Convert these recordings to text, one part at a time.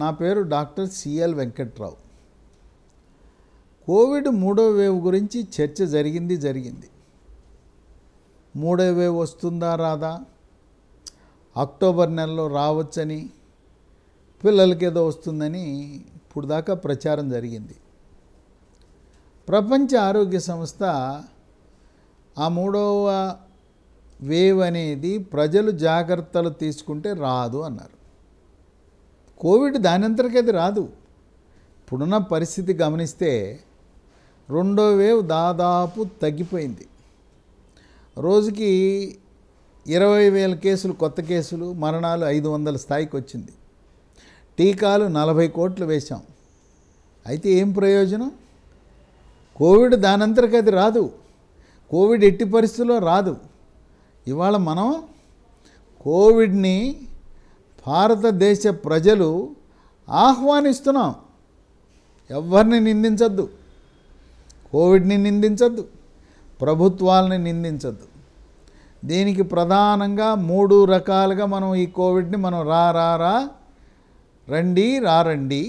నా పేరు doctor C L Venkatrao Covid మూడవ వేవ్ గురించి చర్చ జరిగింది జరిగింది మూడవ వేవ్ వస్తుందా రాదా అక్టోబర్ నెలలో రావచ్చని పిల్లలకి ఏదో వస్తుందని ఇప్పుడు దాకా ప్రచారం జరిగింది ప్రపంచ ఆరోగ్య సంస్థ ఆ మూడవ వేవ్ అనేది ప్రజలు జాగ్రత్తలు తీసుకుంటే రాదు అన్నారు కోవిడ్ దానంతరికి అది రాదు ఇప్పుడున్న పరిస్థితి గమనిస్తే రెండో వేవ్ దాదాపు తగ్గిపోయింది రోజుకి ఇరవై వేల కేసులు కొత్త కేసులు మరణాలు ఐదు వందల స్థాయికి వచ్చింది టీకాలు నలభై కోట్లు వేశాం అయితే ఏం ప్రయోజనం కోవిడ్ దానంతరికి అది రాదు కోవిడ్ ఎట్టి పరిస్థితుల్లో రాదు ఇవాళ మనం కోవిడ్ని భారతదేశ ప్రజలు ఆహ్వానిస్తున్నాం ఎవరిని నిందించద్దు కోవిడ్ని నిందించద్దు ప్రభుత్వాలని నిందించద్దు దీనికి ప్రధానంగా మూడు రకాలుగా మనం ఈ కోవిడ్ని మనం రా రా రా రండి రారండి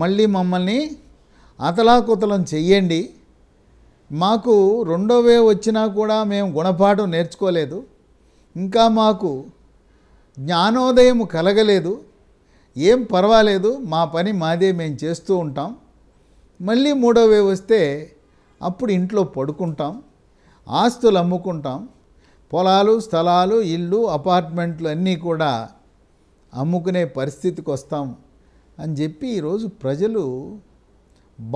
మళ్ళీ మమ్మల్ని అతలాకుతలం చెయ్యండి మాకు రెండో వేవ్ వచ్చినా కూడా మేము గుణపాఠం నేర్చుకోలేదు ఇంకా మాకు జ్ఞానోదయం కలగలేదు ఏం పర్వాలేదు మా పని మాదే మేము చేస్తూ ఉంటాం మళ్ళీ మూడవ వస్తే అప్పుడు ఇంట్లో పడుకుంటాం ఆస్తులు అమ్ముకుంటాం పొలాలు స్థలాలు ఇల్లు అపార్ట్మెంట్లు అన్నీ కూడా అమ్ముకునే పరిస్థితికి వస్తాం అని చెప్పి ఈరోజు ప్రజలు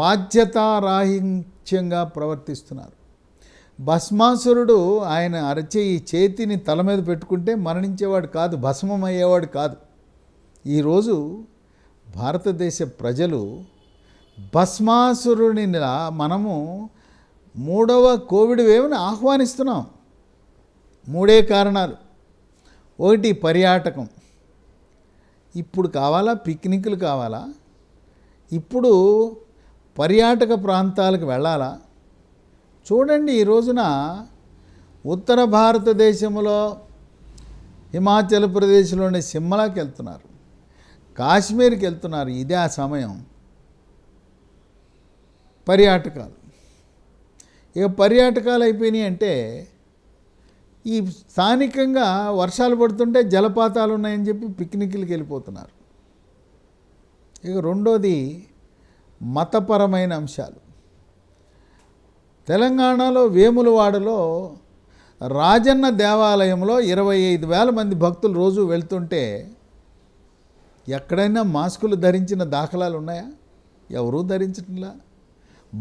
బాధ్యతారాహిత్యంగా ప్రవర్తిస్తున్నారు భస్మాసురుడు ఆయన అరచే ఈ చేతిని తల మీద పెట్టుకుంటే మరణించేవాడు కాదు భస్మం అయ్యేవాడు కాదు ఈరోజు భారతదేశ ప్రజలు భస్మాసురుని మనము మూడవ కోవిడ్ వేవ్ని ఆహ్వానిస్తున్నాం మూడే కారణాలు ఒకటి పర్యాటకం ఇప్పుడు కావాలా పిక్నిక్లు కావాలా ఇప్పుడు పర్యాటక ప్రాంతాలకు వెళ్ళాలా చూడండి ఈ రోజున ఉత్తర భారతదేశంలో హిమాచల్ ప్రదేశ్లోని సిమ్లాకి వెళ్తున్నారు కాశ్మీర్కి వెళ్తున్నారు ఇదే ఆ సమయం పర్యాటకాలు ఇక పర్యాటకాలు అయిపోయినాయి అంటే ఈ స్థానికంగా వర్షాలు పడుతుంటే జలపాతాలు ఉన్నాయని చెప్పి పిక్నిక్లకి వెళ్ళిపోతున్నారు ఇక రెండోది మతపరమైన అంశాలు తెలంగాణలో వేములవాడలో రాజన్న దేవాలయంలో ఇరవై ఐదు వేల మంది భక్తులు రోజు వెళ్తుంటే ఎక్కడైనా మాస్కులు ధరించిన దాఖలాలు ఉన్నాయా ఎవరూ ధరించటంలా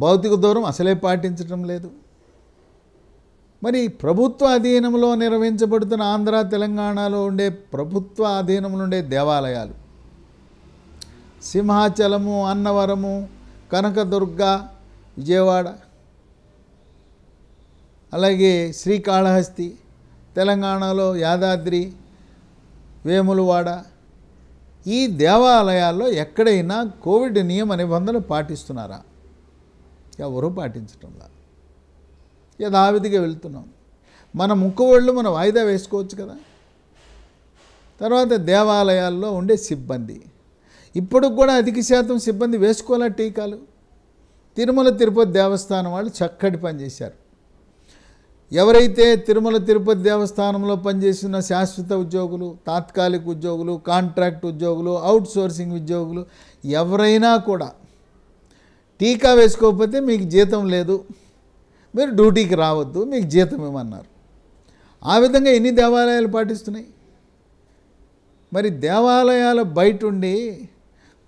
భౌతిక దూరం అసలే పాటించటం లేదు మరి ప్రభుత్వ అధీనంలో నిర్వహించబడుతున్న ఆంధ్ర తెలంగాణలో ఉండే ప్రభుత్వ అధీనంలో ఉండే దేవాలయాలు సింహాచలము అన్నవరము కనకదుర్గ విజయవాడ అలాగే శ్రీకాళహస్తి తెలంగాణలో యాదాద్రి వేములవాడ ఈ దేవాలయాల్లో ఎక్కడైనా కోవిడ్ నియమ నిబంధనలు పాటిస్తున్నారా ఎవరూ పాటించటంలా యథావిధిగా వెళ్తున్నాం మన ముక్కువళ్ళు మనం వాయిదా వేసుకోవచ్చు కదా తర్వాత దేవాలయాల్లో ఉండే సిబ్బంది ఇప్పుడు కూడా అధిక శాతం సిబ్బంది వేసుకోవాలా టీకాలు తిరుమల తిరుపతి దేవస్థానం వాళ్ళు చక్కటి పని చేశారు ఎవరైతే తిరుమల తిరుపతి దేవస్థానంలో పనిచేసిన శాశ్వత ఉద్యోగులు తాత్కాలిక ఉద్యోగులు కాంట్రాక్ట్ ఉద్యోగులు అవుట్ సోర్సింగ్ ఉద్యోగులు ఎవరైనా కూడా టీకా వేసుకోకపోతే మీకు జీతం లేదు మీరు డ్యూటీకి రావద్దు మీకు జీతం ఇవ్వమన్నారు ఆ విధంగా ఎన్ని దేవాలయాలు పాటిస్తున్నాయి మరి దేవాలయాల బయట ఉండి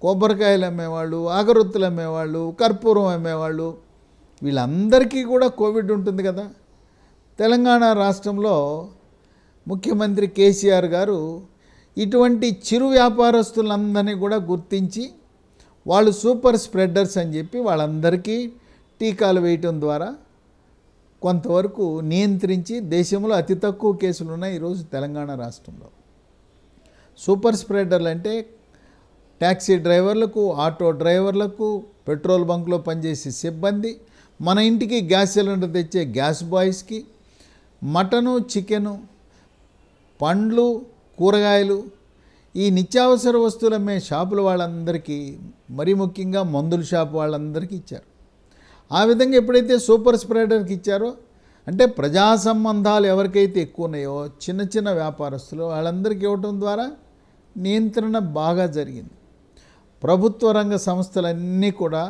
కొబ్బరికాయలు అమ్మేవాళ్ళు అగరొత్తులు అమ్మేవాళ్ళు కర్పూరం అమ్మేవాళ్ళు వీళ్ళందరికీ కూడా కోవిడ్ ఉంటుంది కదా తెలంగాణ రాష్ట్రంలో ముఖ్యమంత్రి కేసీఆర్ గారు ఇటువంటి చిరు వ్యాపారస్తులందరినీ కూడా గుర్తించి వాళ్ళు సూపర్ స్ప్రెడర్స్ అని చెప్పి వాళ్ళందరికీ టీకాలు వేయటం ద్వారా కొంతవరకు నియంత్రించి దేశంలో అతి తక్కువ కేసులు ఉన్నాయి ఈరోజు తెలంగాణ రాష్ట్రంలో సూపర్ స్ప్రెడర్లు అంటే ట్యాక్సీ డ్రైవర్లకు ఆటో డ్రైవర్లకు పెట్రోల్ బంక్లో పనిచేసే సిబ్బంది మన ఇంటికి గ్యాస్ సిలిండర్ తెచ్చే గ్యాస్ బాయ్స్కి మటను చికెను పండ్లు కూరగాయలు ఈ నిత్యావసర వస్తువులు అమ్మే షాపుల వాళ్ళందరికీ మరీ ముఖ్యంగా మందుల షాపు వాళ్ళందరికీ ఇచ్చారు ఆ విధంగా ఎప్పుడైతే సూపర్ స్ప్రెడర్కి ఇచ్చారో అంటే ప్రజా సంబంధాలు ఎవరికైతే ఎక్కువ ఉన్నాయో చిన్న చిన్న వ్యాపారస్తులు వాళ్ళందరికీ ఇవ్వటం ద్వారా నియంత్రణ బాగా జరిగింది ప్రభుత్వ రంగ సంస్థలన్నీ కూడా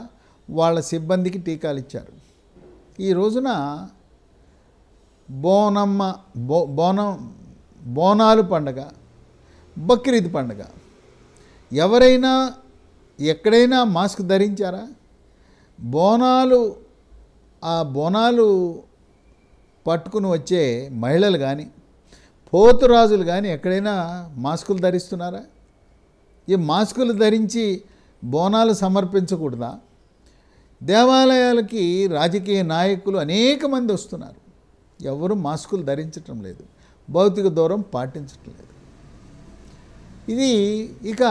వాళ్ళ సిబ్బందికి టీకాలు ఇచ్చారు ఈ రోజున బోనమ్మ బో బోనం బోనాలు పండగ బక్రీద్ పండగ ఎవరైనా ఎక్కడైనా మాస్క్ ధరించారా బోనాలు ఆ బోనాలు పట్టుకుని వచ్చే మహిళలు కానీ పోతురాజులు కానీ ఎక్కడైనా మాస్కులు ధరిస్తున్నారా ఈ మాస్కులు ధరించి బోనాలు సమర్పించకూడదా దేవాలయాలకి రాజకీయ నాయకులు అనేక మంది వస్తున్నారు ఎవరు మాస్కులు ధరించటం లేదు భౌతిక దూరం పాటించటం లేదు ఇది ఇక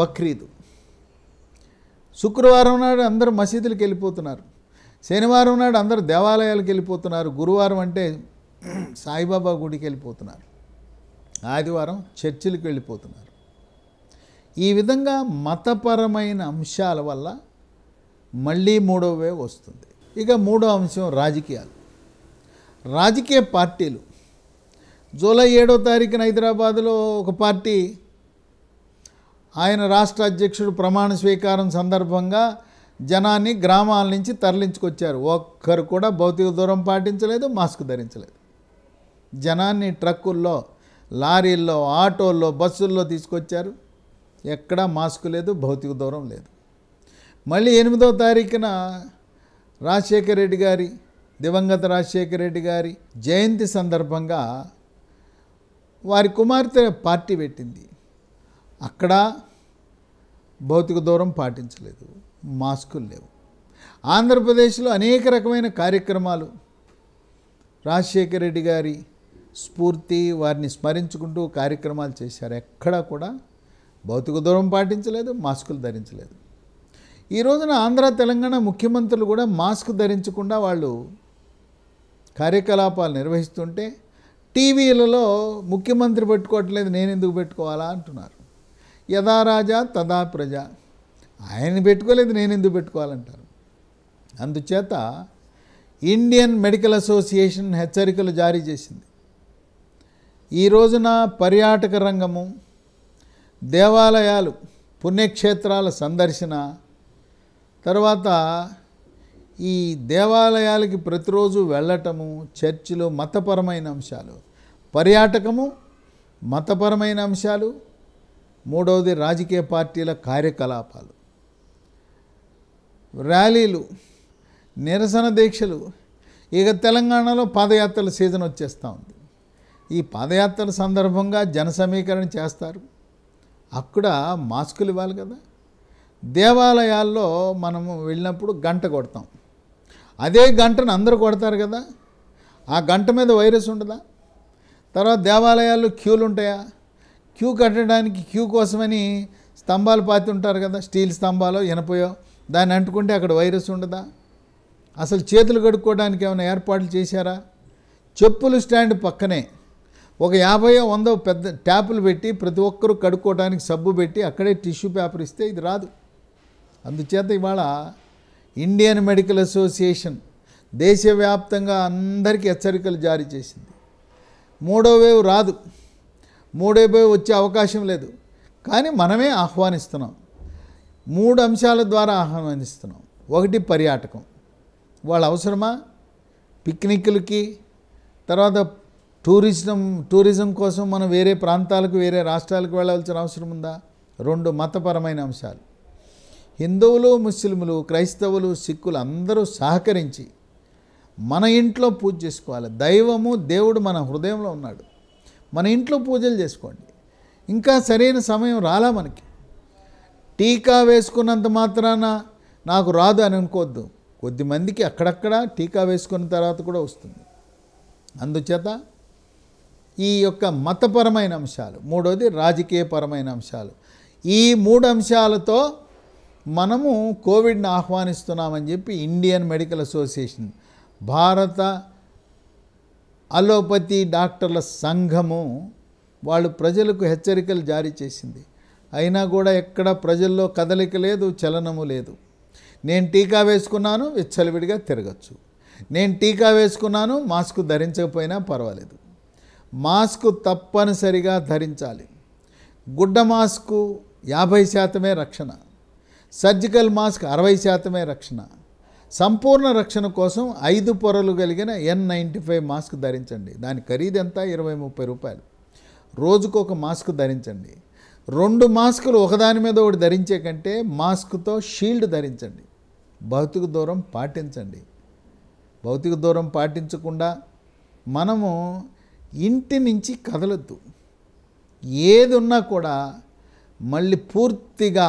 బక్రీదు శుక్రవారం నాడు అందరూ మసీదులకు వెళ్ళిపోతున్నారు శనివారం నాడు అందరూ దేవాలయాలకు వెళ్ళిపోతున్నారు గురువారం అంటే సాయిబాబా గుడికి వెళ్ళిపోతున్నారు ఆదివారం చర్చిలకు వెళ్ళిపోతున్నారు ఈ విధంగా మతపరమైన అంశాల వల్ల మళ్ళీ మూడవవే వస్తుంది ఇక మూడో అంశం రాజకీయాలు రాజకీయ పార్టీలు జూలై ఏడో తారీఖున హైదరాబాదులో ఒక పార్టీ ఆయన రాష్ట్ర అధ్యక్షుడు ప్రమాణ స్వీకారం సందర్భంగా జనాన్ని గ్రామాల నుంచి తరలించుకొచ్చారు ఒక్కరు కూడా భౌతిక దూరం పాటించలేదు మాస్క్ ధరించలేదు జనాన్ని ట్రక్కుల్లో లారీల్లో ఆటోల్లో బస్సుల్లో తీసుకొచ్చారు ఎక్కడా మాస్క్ లేదు భౌతిక దూరం లేదు మళ్ళీ ఎనిమిదో తారీఖున రాజశేఖర రెడ్డి గారి దివంగత రాజశేఖర రెడ్డి గారి జయంతి సందర్భంగా వారి కుమార్తె పార్టీ పెట్టింది అక్కడ భౌతిక దూరం పాటించలేదు మాస్కులు లేవు ఆంధ్రప్రదేశ్లో అనేక రకమైన కార్యక్రమాలు రాజశేఖర రెడ్డి గారి స్ఫూర్తి వారిని స్మరించుకుంటూ కార్యక్రమాలు చేశారు ఎక్కడా కూడా భౌతిక దూరం పాటించలేదు మాస్కులు ధరించలేదు ఈ రోజున ఆంధ్ర తెలంగాణ ముఖ్యమంత్రులు కూడా మాస్క్ ధరించకుండా వాళ్ళు కార్యకలాపాలు నిర్వహిస్తుంటే టీవీలలో ముఖ్యమంత్రి పెట్టుకోవట్లేదు నేను ఎందుకు పెట్టుకోవాలా అంటున్నారు యథా రాజా తదా ప్రజ ఆయన పెట్టుకోలేదు నేను ఎందుకు పెట్టుకోవాలంటారు అందుచేత ఇండియన్ మెడికల్ అసోసియేషన్ హెచ్చరికలు జారీ చేసింది ఈ రోజున పర్యాటక రంగము దేవాలయాలు పుణ్యక్షేత్రాల సందర్శన తర్వాత ఈ దేవాలయాలకి ప్రతిరోజు వెళ్ళటము చర్చిలో మతపరమైన అంశాలు పర్యాటకము మతపరమైన అంశాలు మూడవది రాజకీయ పార్టీల కార్యకలాపాలు ర్యాలీలు నిరసన దీక్షలు ఇక తెలంగాణలో పాదయాత్రల సీజన్ వచ్చేస్తూ ఉంది ఈ పాదయాత్రల సందర్భంగా జన సమీకరణ చేస్తారు అక్కడ మాస్కులు ఇవ్వాలి కదా దేవాలయాల్లో మనము వెళ్ళినప్పుడు గంట కొడతాం అదే గంటను అందరూ కొడతారు కదా ఆ గంట మీద వైరస్ ఉండదా తర్వాత దేవాలయాల్లో క్యూలు ఉంటాయా క్యూ కట్టడానికి క్యూ కోసమని స్తంభాలు పాతి ఉంటారు కదా స్టీల్ స్తంభాలు ఎనపోయో దాన్ని అంటుకుంటే అక్కడ వైరస్ ఉండదా అసలు చేతులు కడుక్కోవడానికి ఏమైనా ఏర్పాట్లు చేశారా చెప్పులు స్టాండ్ పక్కనే ఒక యాభై వందో పెద్ద ట్యాపులు పెట్టి ప్రతి ఒక్కరూ కడుక్కోవడానికి సబ్బు పెట్టి అక్కడే టిష్యూ పేపర్ ఇస్తే ఇది రాదు అందుచేత ఇవాళ ఇండియన్ మెడికల్ అసోసియేషన్ దేశవ్యాప్తంగా అందరికీ హెచ్చరికలు జారీ చేసింది మూడో వేవ్ రాదు మూడో వేవ్ వచ్చే అవకాశం లేదు కానీ మనమే ఆహ్వానిస్తున్నాం మూడు అంశాల ద్వారా ఆహ్వానిస్తున్నాం ఒకటి పర్యాటకం వాళ్ళ అవసరమా పిక్నిక్లకి తర్వాత టూరిజం టూరిజం కోసం మనం వేరే ప్రాంతాలకు వేరే రాష్ట్రాలకు వెళ్ళాల్సిన అవసరం ఉందా రెండు మతపరమైన అంశాలు హిందువులు ముస్లింలు క్రైస్తవులు సిక్కులు అందరూ సహకరించి మన ఇంట్లో పూజ చేసుకోవాలి దైవము దేవుడు మన హృదయంలో ఉన్నాడు మన ఇంట్లో పూజలు చేసుకోండి ఇంకా సరైన సమయం రాలా మనకి టీకా వేసుకున్నంత మాత్రాన నాకు రాదు అని అనుకోవద్దు కొద్దిమందికి అక్కడక్కడ టీకా వేసుకున్న తర్వాత కూడా వస్తుంది అందుచేత ఈ యొక్క మతపరమైన అంశాలు మూడోది రాజకీయపరమైన అంశాలు ఈ మూడు అంశాలతో మనము కోవిడ్ని ఆహ్వానిస్తున్నామని చెప్పి ఇండియన్ మెడికల్ అసోసియేషన్ భారత అలోపతి డాక్టర్ల సంఘము వాళ్ళు ప్రజలకు హెచ్చరికలు జారీ చేసింది అయినా కూడా ఎక్కడ ప్రజల్లో కదలిక లేదు చలనము లేదు నేను టీకా వేసుకున్నాను విచ్చలవిడిగా తిరగచ్చు నేను టీకా వేసుకున్నాను మాస్క్ ధరించకపోయినా పర్వాలేదు మాస్క్ తప్పనిసరిగా ధరించాలి గుడ్డ మాస్కు యాభై శాతమే రక్షణ సర్జికల్ మాస్క్ అరవై శాతమే రక్షణ సంపూర్ణ రక్షణ కోసం ఐదు పొరలు కలిగిన ఎన్ నైంటీ ఫైవ్ మాస్క్ ధరించండి దాని ఖరీదు ఎంత ఇరవై ముప్పై రూపాయలు రోజుకు ఒక మాస్క్ ధరించండి రెండు మాస్కులు ఒకదాని మీద ఒకటి ధరించే కంటే మాస్క్తో షీల్డ్ ధరించండి భౌతిక దూరం పాటించండి భౌతిక దూరం పాటించకుండా మనము ఇంటి నుంచి కదలద్దు ఏది ఉన్నా కూడా మళ్ళీ పూర్తిగా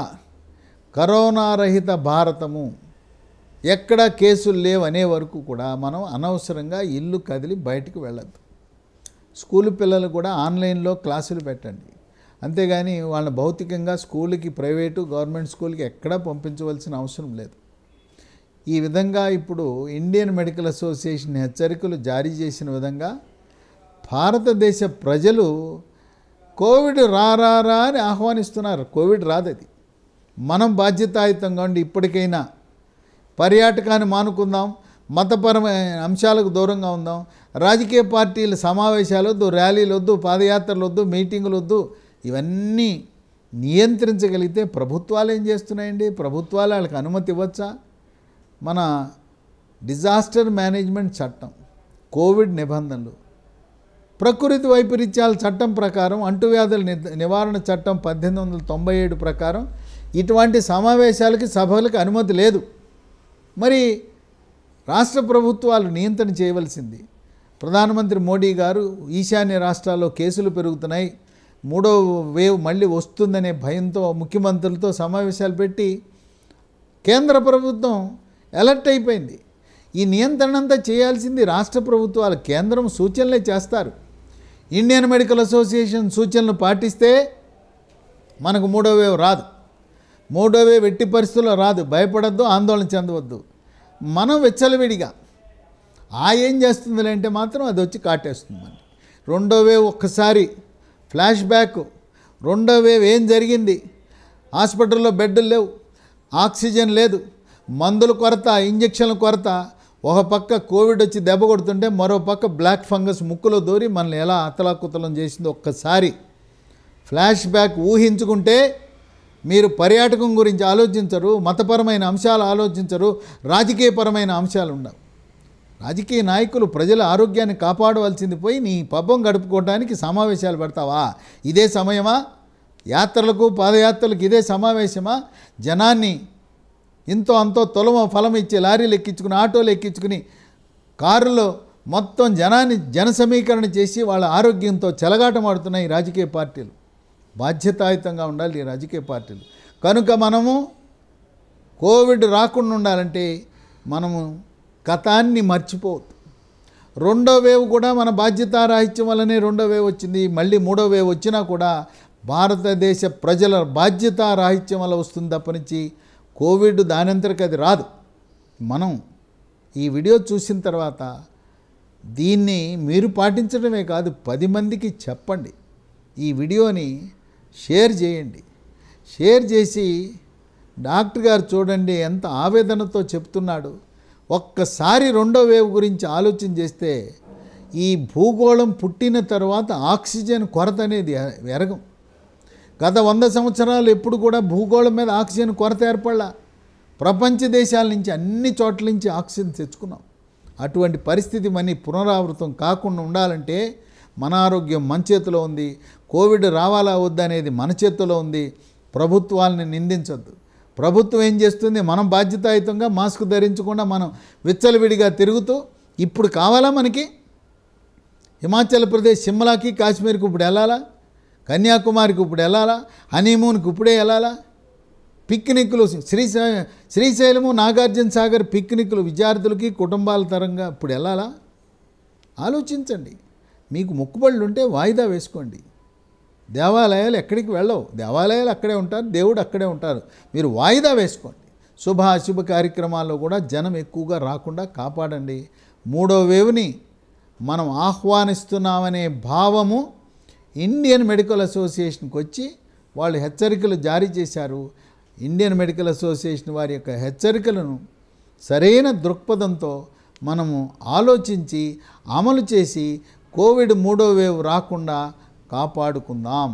కరోనా రహిత భారతము ఎక్కడ కేసులు లేవనే వరకు కూడా మనం అనవసరంగా ఇల్లు కదిలి బయటకు వెళ్ళద్దు స్కూల్ పిల్లలు కూడా ఆన్లైన్లో క్లాసులు పెట్టండి అంతేగాని వాళ్ళని భౌతికంగా స్కూల్కి ప్రైవేటు గవర్నమెంట్ స్కూల్కి ఎక్కడా పంపించవలసిన అవసరం లేదు ఈ విధంగా ఇప్పుడు ఇండియన్ మెడికల్ అసోసియేషన్ హెచ్చరికలు జారీ చేసిన విధంగా భారతదేశ ప్రజలు కోవిడ్ రారా అని ఆహ్వానిస్తున్నారు కోవిడ్ రాదది మనం బాధ్యతాయుతంగా ఉండి ఇప్పటికైనా పర్యాటకాన్ని మానుకుందాం మతపరమైన అంశాలకు దూరంగా ఉందాం రాజకీయ పార్టీల సమావేశాలు వద్దు ర్యాలీలు వద్దు పాదయాత్రలు వద్దు మీటింగులు వద్దు ఇవన్నీ నియంత్రించగలిగితే ప్రభుత్వాలు ఏం చేస్తున్నాయండి ప్రభుత్వాలు వాళ్ళకి అనుమతి ఇవ్వచ్చా మన డిజాస్టర్ మేనేజ్మెంట్ చట్టం కోవిడ్ నిబంధనలు ప్రకృతి వైపరీత్యాల చట్టం ప్రకారం అంటువ్యాధుల నివారణ చట్టం పద్దెనిమిది వందల తొంభై ఏడు ప్రకారం ఇటువంటి సమావేశాలకి సభలకు అనుమతి లేదు మరి రాష్ట్ర ప్రభుత్వాలు నియంత్రణ చేయవలసింది ప్రధానమంత్రి మోడీ గారు ఈశాన్య రాష్ట్రాల్లో కేసులు పెరుగుతున్నాయి మూడో వేవ్ మళ్ళీ వస్తుందనే భయంతో ముఖ్యమంత్రులతో సమావేశాలు పెట్టి కేంద్ర ప్రభుత్వం అలర్ట్ అయిపోయింది ఈ నియంత్రణ అంతా చేయాల్సింది రాష్ట్ర ప్రభుత్వాలు కేంద్రం సూచనలే చేస్తారు ఇండియన్ మెడికల్ అసోసియేషన్ సూచనలు పాటిస్తే మనకు మూడో వేవ్ రాదు మూడోవే వెట్టి పరిస్థితుల్లో రాదు భయపడద్దు ఆందోళన చెందవద్దు మనం వెచ్చలవిడిగా ఆ ఏం చేస్తుంది అంటే మాత్రం అది వచ్చి కాటేస్తుంది రెండోవే రెండో వేవ్ ఒక్కసారి ఫ్లాష్ బ్యాక్ రెండో వేవ్ ఏం జరిగింది హాస్పిటల్లో బెడ్లు లేవు ఆక్సిజన్ లేదు మందుల కొరత ఇంజక్షన్ల కొరత ఒక పక్క కోవిడ్ వచ్చి దెబ్బ కొడుతుంటే మరో పక్క బ్లాక్ ఫంగస్ ముక్కులో దూరి మనల్ని ఎలా అతలాకుతలం చేసిందో ఒక్కసారి ఫ్లాష్ బ్యాక్ ఊహించుకుంటే మీరు పర్యాటకం గురించి ఆలోచించరు మతపరమైన అంశాలు ఆలోచించరు రాజకీయపరమైన అంశాలు ఉండవు రాజకీయ నాయకులు ప్రజల ఆరోగ్యాన్ని కాపాడవలసింది పోయి నీ పబ్బం గడుపుకోవడానికి సమావేశాలు పెడతావా ఇదే సమయమా యాత్రలకు పాదయాత్రలకు ఇదే సమావేశమా జనాన్ని ఎంతో అంతో తొలమ ఫలం ఇచ్చే లారీలు ఎక్కించుకుని ఆటోలు ఎక్కించుకుని కారులో మొత్తం జనాన్ని జన సమీకరణ చేసి వాళ్ళ ఆరోగ్యంతో చెలగాటమాడుతున్నాయి రాజకీయ పార్టీలు బాధ్యతాయుతంగా ఉండాలి ఈ రాజకీయ పార్టీలు కనుక మనము కోవిడ్ రాకుండా ఉండాలంటే మనము గతాన్ని మర్చిపోవద్దు రెండో వేవ్ కూడా మన బాధ్యతారాహిత్యం వల్లనే రెండో వేవ్ వచ్చింది మళ్ళీ మూడో వేవ్ వచ్చినా కూడా భారతదేశ ప్రజల బాధ్యతారాహిత్యం వల్ల వస్తుంది తప్పనించి కోవిడ్ దానంతరికి అది రాదు మనం ఈ వీడియో చూసిన తర్వాత దీన్ని మీరు పాటించడమే కాదు పది మందికి చెప్పండి ఈ వీడియోని షేర్ చేయండి షేర్ చేసి డాక్టర్ గారు చూడండి ఎంత ఆవేదనతో చెప్తున్నాడు ఒక్కసారి రెండో వేవ్ గురించి ఆలోచన చేస్తే ఈ భూగోళం పుట్టిన తర్వాత ఆక్సిజన్ కొరత అనేది ఎరగం గత వంద సంవత్సరాలు ఎప్పుడు కూడా భూగోళం మీద ఆక్సిజన్ కొరత ఏర్పడలా ప్రపంచ దేశాల నుంచి అన్ని చోట్ల నుంచి ఆక్సిజన్ తెచ్చుకున్నాం అటువంటి పరిస్థితి మనీ పునరావృతం కాకుండా ఉండాలంటే మన ఆరోగ్యం మన చేతిలో ఉంది కోవిడ్ రావాలా వద్దనేది మన చేతిలో ఉంది ప్రభుత్వాలని నిందించద్దు ప్రభుత్వం ఏం చేస్తుంది మనం బాధ్యతాయుతంగా మాస్క్ ధరించకుండా మనం విచ్చలవిడిగా తిరుగుతూ ఇప్పుడు కావాలా మనకి హిమాచల్ ప్రదేశ్ సిమ్లాకి కాశ్మీర్కి ఇప్పుడు వెళ్ళాలా కన్యాకుమారికి ఇప్పుడు వెళ్ళాలా హనీమూన్కి ఇప్పుడే వెళ్ళాలా పిక్నిక్లు శ్రీశై శ్రీశైలము నాగార్జున సాగర్ పిక్నిక్లు విద్యార్థులకి కుటుంబాల తరంగా ఇప్పుడు వెళ్ళాలా ఆలోచించండి మీకు ఉంటే వాయిదా వేసుకోండి దేవాలయాలు ఎక్కడికి వెళ్ళవు దేవాలయాలు అక్కడే ఉంటారు దేవుడు అక్కడే ఉంటారు మీరు వాయిదా వేసుకోండి శుభ అశుభ కార్యక్రమాల్లో కూడా జనం ఎక్కువగా రాకుండా కాపాడండి మూడో వేవుని మనం ఆహ్వానిస్తున్నామనే భావము ఇండియన్ మెడికల్ అసోసియేషన్కి వచ్చి వాళ్ళు హెచ్చరికలు జారీ చేశారు ఇండియన్ మెడికల్ అసోసియేషన్ వారి యొక్క హెచ్చరికలను సరైన దృక్పథంతో మనము ఆలోచించి అమలు చేసి కోవిడ్ మూడో వేవ్ రాకుండా కాపాడుకుందాం